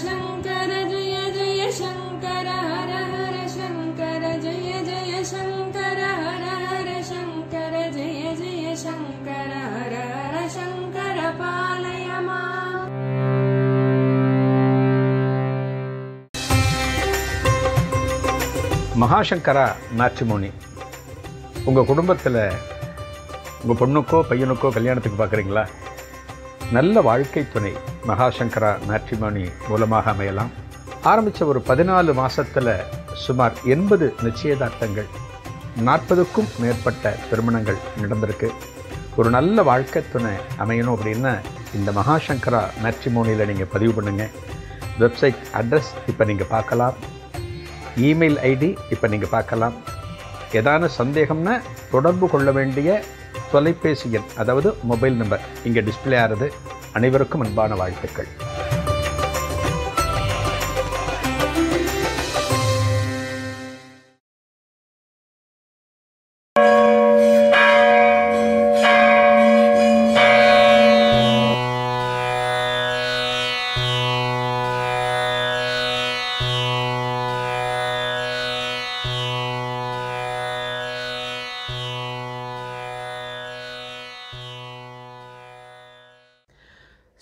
சங்கர ஜய ஜய சங்கர ஹர ஹர சங்கர ஜய ஜய சங்கர ஹர ஹர சங்கர ஜய ஜய சங்கர ஹர ஹர சங்கர பாலயமா மகாசங்கரா நாச்சிமோனி உங்கள் குடும்பத்தில் உங்கள் பொண்ணுக்கோ பையனுக்கோ கல்யாணத்துக்கு பார்க்குறீங்களா நல்ல வாழ்க்கை துணை மகாசங்கரா மேட்ரிமோனி மூலமாக அமையலாம் ஆரம்பித்த ஒரு பதினாலு மாதத்தில் சுமார் எண்பது நிச்சயதார்த்தங்கள் நாற்பதுக்கும் மேற்பட்ட திருமணங்கள் நடந்திருக்கு ஒரு நல்ல வாழ்க்கை துணை அமையணும் அப்படின்னா இந்த மகாசங்கரா மேட்ரிமோனியில் நீங்கள் பதிவு பண்ணுங்கள் வெப்சைட் அட்ரஸ் இப்போ நீங்கள் பார்க்கலாம் இமெயில் ஐடி இப்போ நீங்கள் பார்க்கலாம் ஏதான சந்தேகம்னா தொடர்பு கொள்ள வேண்டிய தொலைபேசி எண் அதாவது மொபைல் நம்பர் இங்கே டிஸ்பிளே ஆகிறது அனைவருக்கும் அன்பான வாழ்த்துக்கள்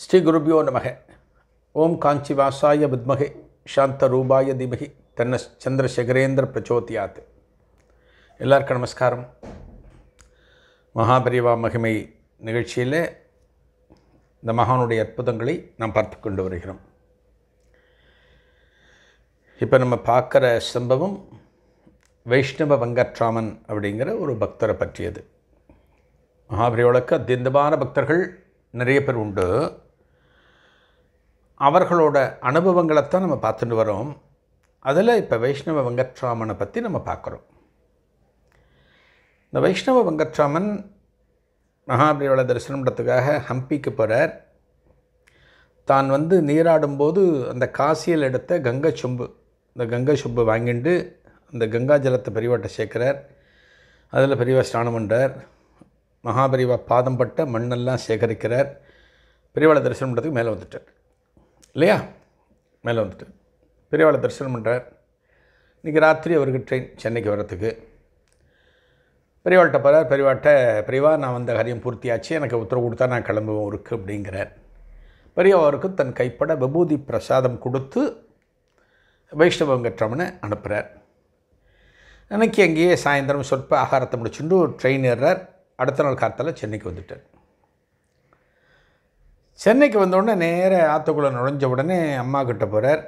ஸ்ரீ குருபியோ நமக ஓம் காஞ்சி வாசாய வித்மகே சாந்த ரூபாய திமகி தென்ன சந்திரசேகரேந்திர பிரச்சோதியாத் எல்லாருக்கும் நமஸ்காரம் மகாபரிவா மகிமை நிகழ்ச்சியில் இந்த மகானுடைய அற்புதங்களை நாம் பார்த்து கொண்டு வருகிறோம் இப்போ நம்ம பார்க்குற சம்பவம் வைஷ்ணவ வங்கற்றாமன் அப்படிங்கிற ஒரு பக்தரை பற்றியது மகாபரிவளுக்கு அத்தியந்தமான பக்தர்கள் நிறைய பேர் உண்டு அவர்களோட அனுபவங்களைத்தான் நம்ம பார்த்துட்டு வரோம் அதில் இப்போ வைஷ்ணவ வெங்கட்ராமனை பற்றி நம்ம பார்க்குறோம் இந்த வைஷ்ணவ வெங்கட்ராமன் மகாபலிவள தரிசனம் பண்ணுறதுக்காக ஹம்பிக்கு போகிறார் தான் வந்து நீராடும்போது அந்த காசியில் எடுத்த கங்கை சொம்பு இந்த கங்கை சொம்பு வாங்கிட்டு அந்த கங்கா ஜலத்தை பெரியவாட்ட சேர்க்குறார் அதில் பெரியவா ஸ்நானம் பண்ணுறார் மகாபெரிவா பாதம் பட்ட மண்ணெல்லாம் சேகரிக்கிறார் பெரியவாளை தரிசனம் பண்ணுறதுக்கு மேலே வந்துட்டார் இல்லையா மேலே வந்துட்டு பெரியவாளை தரிசனம் பண்ணுறார் இன்றைக்கி ராத்திரி அவருக்கு ட்ரெயின் சென்னைக்கு வர்றதுக்கு பெரியவாள்கிட்ட போகிறார் பெரியவாட்ட பெரியவா நான் வந்த காரியம் பூர்த்தியாச்சு எனக்கு உத்தரவு கொடுத்தா நான் கிளம்புவேன் இருக்கு அப்படிங்கிறார் பெரியவாருக்கு தன் கைப்பட விபூதி பிரசாதம் கொடுத்து வைஷ்ணவங்கற்றவனை அனுப்புகிறார் அன்றைக்கி அங்கேயே சாயந்தரம் சொற்ப ஆகாரத்தை முடிச்சுட்டு ட்ரெயின் ஏறுறார் அடுத்த நாள் காத்தால் சென்னைக்கு வந்துட்டார் சென்னைக்கு வந்தோடனே நேர ஆற்றுக்குள்ளே நுழைஞ்ச உடனே அம்மா கிட்ட போகிறார்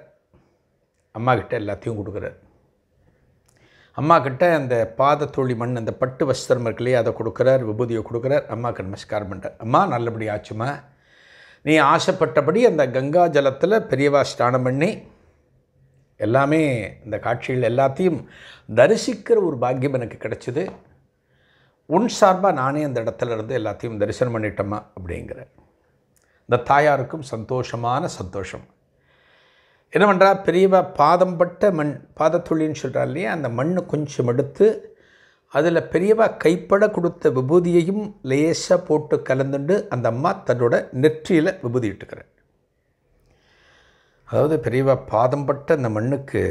அம்மா கிட்ட எல்லாத்தையும் கொடுக்குறார் அம்மா கிட்ட அந்த பாத தோழி மண் அந்த பட்டு வஸ்திரம் இருக்கு அதை கொடுக்குறார் விபூதியை கொடுக்குறார் அம்மாவுக்கு நமஸ்காரம் பண்ணுறார் அம்மா நல்லபடி ஆச்சுமா நீ ஆசைப்பட்டபடி அந்த கங்கா ஜலத்தில் பெரியவா ஸ்நானம் பண்ணி எல்லாமே இந்த காட்சிகள் எல்லாத்தையும் தரிசிக்கிற ஒரு பாக்கியம் எனக்கு கிடைச்சிது உன் சார்பாக நானே அந்த இடத்துல இருந்து எல்லாத்தையும் தரிசனம் பண்ணிட்டேம்மா அப்படிங்கிற இந்த தாயாருக்கும் சந்தோஷமான சந்தோஷம் என்னவென்றால் பெரியவா பாதம் பட்ட மண் பாதத்துள்ளின்னு சொல்கிறார் இல்லையா அந்த மண் கொஞ்சம் எடுத்து அதில் பெரியவா கைப்பட கொடுத்த விபூதியையும் லேசாக போட்டு கலந்துண்டு அந்த அம்மா தன்னோட நெற்றியில் விபூதி இட்டுக்கிறார் அதாவது பெரியவா பாதம் பட்ட அந்த மண்ணுக்கு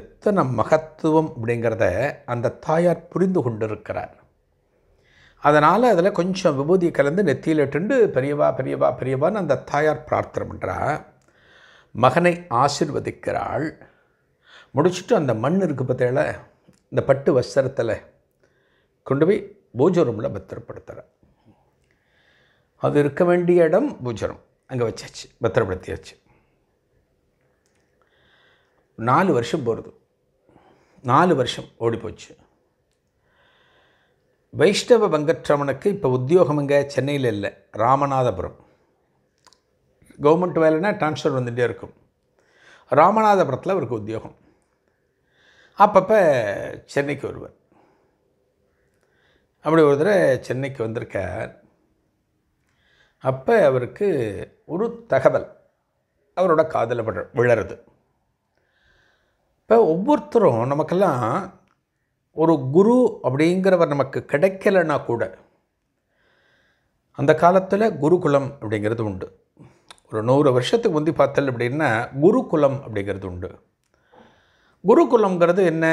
எத்தனை மகத்துவம் அப்படிங்கிறத அந்த தாயார் புரிந்து கொண்டிருக்கிறார் அதனால் அதில் கொஞ்சம் விபூதி கலந்து நெத்தியில் இட்டுண்டு பெரியவா பெரியவா பெரியவான்னு அந்த தாயார் பிரார்த்தனை பண்ணுறா மகனை ஆசிர்வதிக்கிறாள் முடிச்சுட்டு அந்த மண் இருக்குது பார்த்தேல இந்த பட்டு வஸ்திரத்தில் கொண்டு போய் பூஜை ரூமில் பத்திரப்படுத்துகிறேன் அது இருக்க வேண்டிய இடம் பூஜரம் அங்கே வச்சாச்சு பத்திரப்படுத்தியாச்சு நாலு வருஷம் போகிறது நாலு வருஷம் ஓடி போச்சு வைஷ்ணவ வெங்கட்ரமனுக்கு இப்போ உத்தியோகம் இங்கே சென்னையில் இல்லை ராமநாதபுரம் கவர்மெண்ட் வேலைனா ட்ரான்ஸ்ஃபர் வந்துகிட்டே இருக்கும் ராமநாதபுரத்தில் அவருக்கு உத்தியோகம் அப்பப்போ சென்னைக்கு வருவார் அப்படி ஒரு தடவை சென்னைக்கு வந்திருக்கார் அப்போ அவருக்கு ஒரு தகவல் அவரோட காதலை விழ விழறது இப்போ ஒவ்வொருத்தரும் நமக்கெல்லாம் ஒரு குரு அப்படிங்கிறவர் நமக்கு கிடைக்கலன்னா கூட அந்த காலத்தில் குருகுலம் அப்படிங்கிறது உண்டு ஒரு நூறு வருஷத்துக்கு முந்தி பார்த்தல் அப்படின்னா குருகுலம் அப்படிங்கிறது உண்டு குருகுலம்ங்கிறது என்ன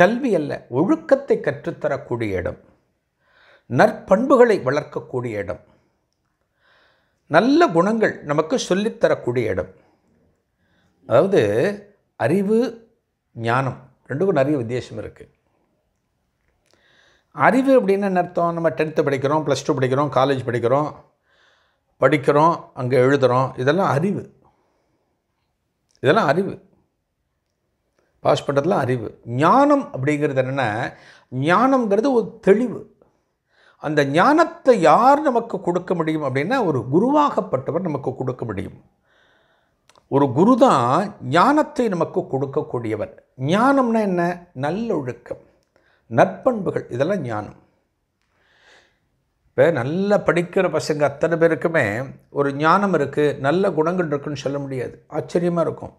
கல்வி அல்ல ஒழுக்கத்தை கற்றுத்தரக்கூடிய இடம் நற்பண்புகளை வளர்க்கக்கூடிய இடம் நல்ல குணங்கள் நமக்கு சொல்லித்தரக்கூடிய இடம் அதாவது அறிவு ஞானம் ரெண்டுக்கும் நிறைய வித்தியாசம் இருக்குது அறிவு அப்படின்னு என்ன அர்த்தம் நம்ம டென்த்து படிக்கிறோம் ப்ளஸ் டூ படிக்கிறோம் காலேஜ் படிக்கிறோம் படிக்கிறோம் அங்கே எழுதுகிறோம் இதெல்லாம் அறிவு இதெல்லாம் அறிவு பாஸ் பண்ணுறதுலாம் அறிவு ஞானம் அப்படிங்கிறது என்னென்னா ஞானம்ங்கிறது ஒரு தெளிவு அந்த ஞானத்தை யார் நமக்கு கொடுக்க முடியும் அப்படின்னா ஒரு குருவாகப்பட்டவர் நமக்கு கொடுக்க முடியும் ஒரு குரு தான் ஞானத்தை நமக்கு கொடுக்கக்கூடியவர் ஞானம்னா என்ன நல்லொழுக்கம் நற்பண்புகள் இதெல்லாம் ஞானம் இப்போ நல்லா படிக்கிற பசங்க அத்தனை பேருக்குமே ஒரு ஞானம் இருக்குது நல்ல குணங்கள் இருக்குன்னு சொல்ல முடியாது ஆச்சரியமாக இருக்கும்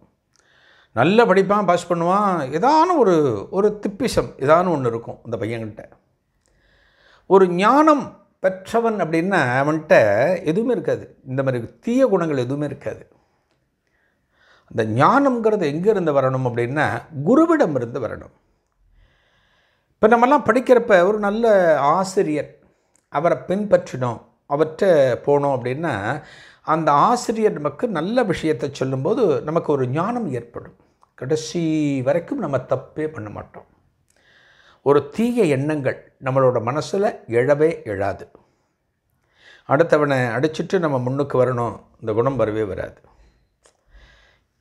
நல்ல படிப்பான் பாஸ் பண்ணுவான் ஏதான ஒரு ஒரு திப்பிசம் ஏதான ஒன்று இருக்கும் அந்த பையன்கிட்ட ஒரு ஞானம் பெற்றவன் அப்படின்னா அவன்கிட்ட எதுவுமே இருக்காது இந்த மாதிரி தீய குணங்கள் எதுவுமே இருக்காது அந்த ஞானம்ங்கிறது எங்கேருந்து வரணும் அப்படின்னா குருவிடம் இருந்து வரணும் இப்போ நம்மெல்லாம் படிக்கிறப்ப ஒரு நல்ல ஆசிரியர் அவரை பின்பற்றினோம் அவற்றை போனோம் அப்படின்னா அந்த ஆசிரியர் நமக்கு நல்ல விஷயத்தை சொல்லும்போது நமக்கு ஒரு ஞானம் ஏற்படும் கடைசி வரைக்கும் நம்ம தப்பே பண்ண மாட்டோம் ஒரு தீய எண்ணங்கள் நம்மளோட மனசில் எழவே எழாது அடுத்தவனை அடிச்சுட்டு நம்ம முன்னுக்கு வரணும் இந்த குணம் வரவே வராது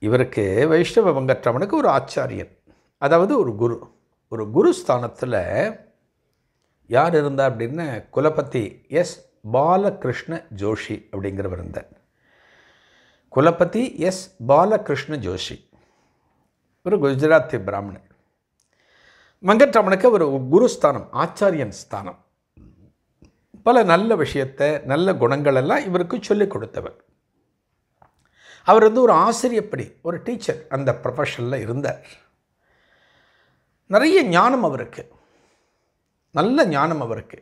இவருக்கு வைஷ்ணவ வங்கற்றவனுக்கு ஒரு ஆச்சாரியன் அதாவது ஒரு குரு ஒரு குரு ஸ்தானத்தில் யார் இருந்தார் அப்படின்னு குலபதி எஸ் பாலகிருஷ்ண ஜோஷி அப்படிங்கிறவர் இருந்தார் குலபதி எஸ் பாலகிருஷ்ண ஜோஷி ஒரு குஜராத்தி பிராமணன் வெங்கட்ரமனுக்கு ஒரு குருஸ்தானம் ஆச்சாரியன் ஸ்தானம் பல நல்ல விஷயத்தை நல்ல குணங்களெல்லாம் இவருக்கு சொல்லிக் கொடுத்தவர் அவர் வந்து ஒரு ஆசிரியப்படி ஒரு டீச்சர் அந்த ப்ரொஃபஷனில் இருந்தார் நிறைய ஞானம் அவருக்கு நல்ல ஞானம் அவருக்கு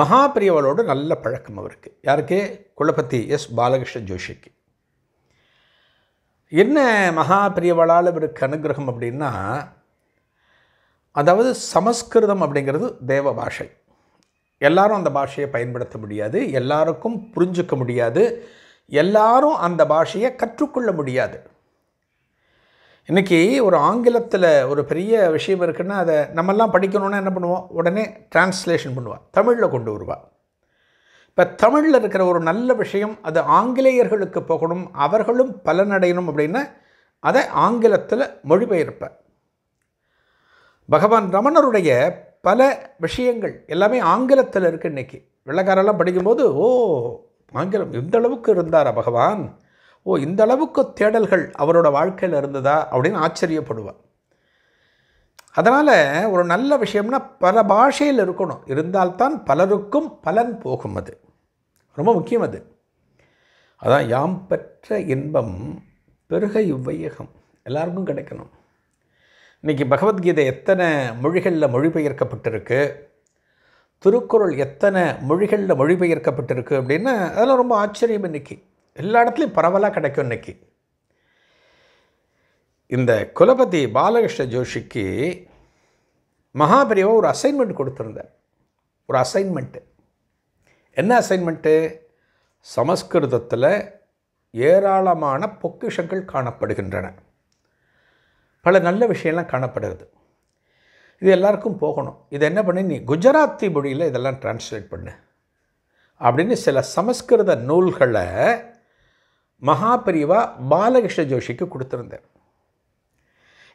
மகாபிரியவளோடு நல்ல பழக்கம் அவருக்கு யாருக்கு குலபதி எஸ் பாலகிருஷ்ண ஜோஷிக்கு என்ன மகாபிரியவளால் இவருக்கு அனுகிரகம் அப்படின்னா அதாவது சமஸ்கிருதம் அப்படிங்கிறது தேவ பாஷை எல்லாரும் அந்த பாஷையை பயன்படுத்த முடியாது எல்லாருக்கும் புரிஞ்சுக்க முடியாது எல்லாரும் அந்த பாஷையை கற்றுக்கொள்ள முடியாது இன்றைக்கி ஒரு ஆங்கிலத்தில் ஒரு பெரிய விஷயம் இருக்குன்னா அதை நம்மெல்லாம் படிக்கணுன்னா என்ன பண்ணுவோம் உடனே டிரான்ஸ்லேஷன் பண்ணுவாள் தமிழில் கொண்டு வருவாள் இப்போ தமிழில் இருக்கிற ஒரு நல்ல விஷயம் அது ஆங்கிலேயர்களுக்கு போகணும் அவர்களும் பலனடையணும் அப்படின்னா அதை ஆங்கிலத்தில் மொழிபெயர்ப்பேன் பகவான் ரமணருடைய பல விஷயங்கள் எல்லாமே ஆங்கிலத்தில் இருக்குது இன்றைக்கி வெள்ளக்காரெல்லாம் படிக்கும்போது ஓ ஆங்கிலம் எந்த அளவுக்கு இருந்தாரா பகவான் ஓ இந்த அளவுக்கு தேடல்கள் அவரோட வாழ்க்கையில் இருந்ததா அப்படின்னு ஆச்சரியப்படுவார் அதனால் ஒரு நல்ல விஷயம்னா பல பாஷையில் இருக்கணும் இருந்தால்தான் பலருக்கும் பலன் போகும் அது ரொம்ப முக்கியம் அது அதான் யாம் பெற்ற இன்பம் பெருக இவ்வையகம் எல்லாருக்கும் கிடைக்கணும் இன்றைக்கி பகவத்கீதை எத்தனை மொழிகளில் மொழிபெயர்க்கப்பட்டிருக்கு திருக்குறள் எத்தனை மொழிகளில் மொழிபெயர்க்கப்பட்டிருக்கு அப்படின்னா அதெல்லாம் ரொம்ப ஆச்சரியம் இன்றைக்கி எல்லா இடத்துலையும் பரவலாக கிடைக்கும் இன்றைக்கி இந்த குலபதி பாலகிருஷ்ண ஜோஷிக்கு மகாபிரிவாக ஒரு அசைன்மெண்ட் கொடுத்துருந்தார் ஒரு அசைன்மெண்ட்டு என்ன அசைன்மெண்ட்டு சமஸ்கிருதத்தில் ஏராளமான பொக்கிஷங்கள் காணப்படுகின்றன பல நல்ல விஷயம்லாம் காணப்படுகிறது இது எல்லாருக்கும் போகணும் இதை என்ன பண்ணி நீ குஜராத்தி மொழியில் இதெல்லாம் டிரான்ஸ்லேட் பண்ணு அப்படின்னு சில சமஸ்கிருத நூல்களை மகாபிரிவா பாலகிருஷ்ண ஜோஷிக்கு கொடுத்துருந்தேன்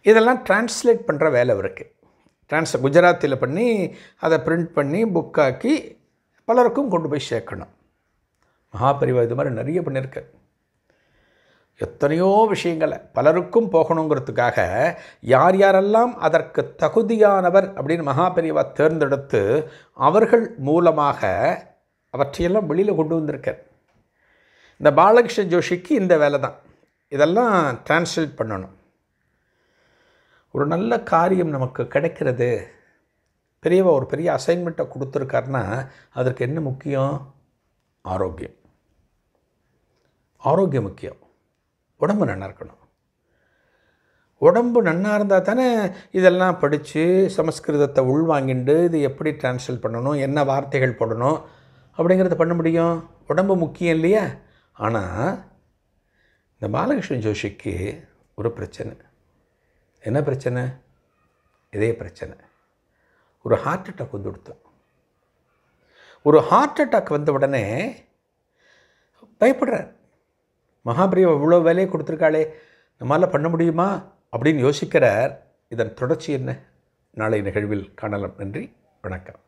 இதெல்லாம் டிரான்ஸ்லேட் பண்ணுற வேலை இருக்குது ட்ரான்ஸ் குஜராத்தில் பண்ணி அதை பிரிண்ட் பண்ணி புக்காக்கி பலருக்கும் கொண்டு போய் சேர்க்கணும் மகாபரிவா இது மாதிரி நிறைய பண்ணியிருக்கேன் எத்தனையோ விஷயங்களை பலருக்கும் போகணுங்கிறதுக்காக யார் யாரெல்லாம் அதற்கு தகுதியானவர் அப்படின்னு மகாபெரிவா தேர்ந்தெடுத்து அவர்கள் மூலமாக அவற்றையெல்லாம் வெளியில் கொண்டு வந்திருக்கார் இந்த பாலகிருஷ்ண ஜோஷிக்கு இந்த வேலை தான் இதெல்லாம் டிரான்ஸ்லேட் பண்ணணும் ஒரு நல்ல காரியம் நமக்கு கிடைக்கிறது பெரியவா ஒரு பெரிய அசைன்மெண்ட்டை கொடுத்துருக்காருன்னா அதற்கு என்ன முக்கியம் ஆரோக்கியம் ஆரோக்கியம் முக்கியம் உடம்பு நல்லா இருக்கணும் உடம்பு நன்னாக இருந்தால் தானே இதெல்லாம் படித்து சமஸ்கிருதத்தை உள்வாங்கிண்டு இது எப்படி டிரான்ஸ்லேட் பண்ணணும் என்ன வார்த்தைகள் போடணும் அப்படிங்கிறத பண்ண முடியும் உடம்பு முக்கியம் இல்லையா ஆனால் இந்த பாலகிருஷ்ணன் ஜோஷிக்கு ஒரு பிரச்சனை என்ன பிரச்சனை இதே பிரச்சனை ஒரு ஹார்ட் அட்டாக் வந்து கொடுத்தோம் ஒரு ஹார்ட் அட்டாக் வந்த உடனே பயப்படுறேன் மகாபிரியம் இவ்வளோ வேலையை கொடுத்துருக்காளே நம்மளால் பண்ண முடியுமா அப்படின்னு யோசிக்கிறார் இதன் தொடர்ச்சி என்ன நாளை நிகழ்வில் காணலாம் நன்றி வணக்கம்